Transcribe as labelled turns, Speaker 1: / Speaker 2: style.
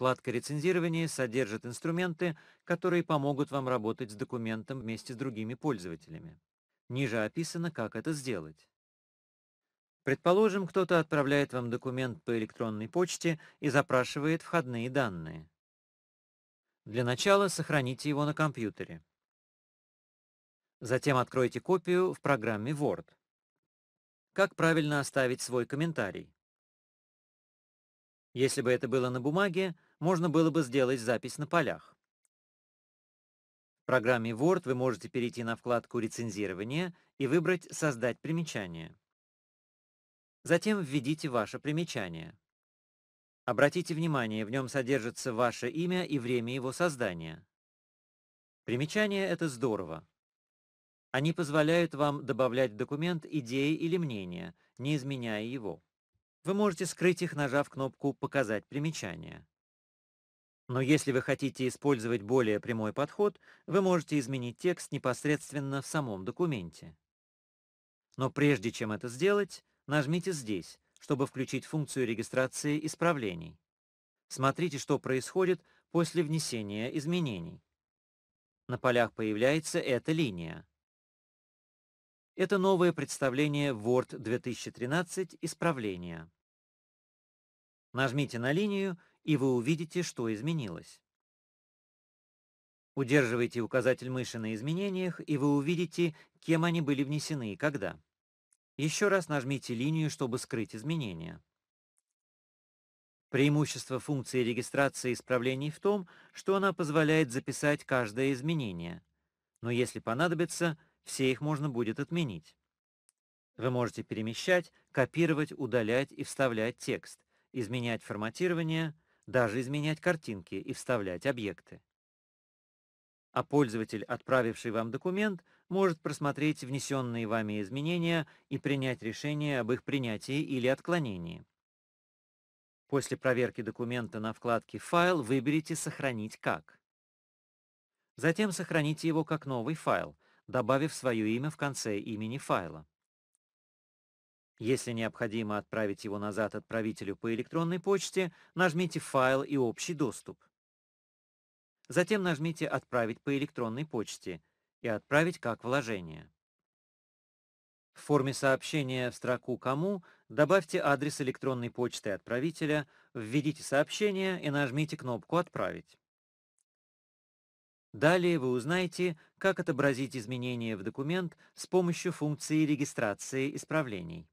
Speaker 1: Вкладка «Рецензирование» содержит инструменты, которые помогут вам работать с документом вместе с другими пользователями. Ниже описано, как это сделать. Предположим, кто-то отправляет вам документ по электронной почте и запрашивает входные данные. Для начала сохраните его на компьютере. Затем откройте копию в программе Word. Как правильно оставить свой комментарий? Если бы это было на бумаге, можно было бы сделать запись на полях. В программе Word вы можете перейти на вкладку «Рецензирование» и выбрать «Создать примечание». Затем введите ваше примечание. Обратите внимание, в нем содержится ваше имя и время его создания. Примечания — это здорово. Они позволяют вам добавлять в документ идеи или мнения, не изменяя его. Вы можете скрыть их, нажав кнопку «Показать примечание». Но если вы хотите использовать более прямой подход, вы можете изменить текст непосредственно в самом документе. Но прежде чем это сделать, нажмите здесь, чтобы включить функцию регистрации исправлений. Смотрите, что происходит после внесения изменений. На полях появляется эта линия. Это новое представление Word 2013 «Исправления». Нажмите на линию и вы увидите, что изменилось. Удерживайте указатель мыши на изменениях, и вы увидите, кем они были внесены и когда. Еще раз нажмите линию, чтобы скрыть изменения. Преимущество функции регистрации исправлений в том, что она позволяет записать каждое изменение, но если понадобится, все их можно будет отменить. Вы можете перемещать, копировать, удалять и вставлять текст, изменять форматирование, даже изменять картинки и вставлять объекты. А пользователь, отправивший вам документ, может просмотреть внесенные вами изменения и принять решение об их принятии или отклонении. После проверки документа на вкладке «Файл» выберите «Сохранить как». Затем сохраните его как новый файл, добавив свое имя в конце имени файла. Если необходимо отправить его назад отправителю по электронной почте, нажмите «Файл» и «Общий доступ». Затем нажмите «Отправить по электронной почте» и «Отправить как вложение». В форме сообщения в строку «Кому» добавьте адрес электронной почты отправителя, введите сообщение и нажмите кнопку «Отправить». Далее вы узнаете, как отобразить изменения в документ с помощью функции регистрации исправлений.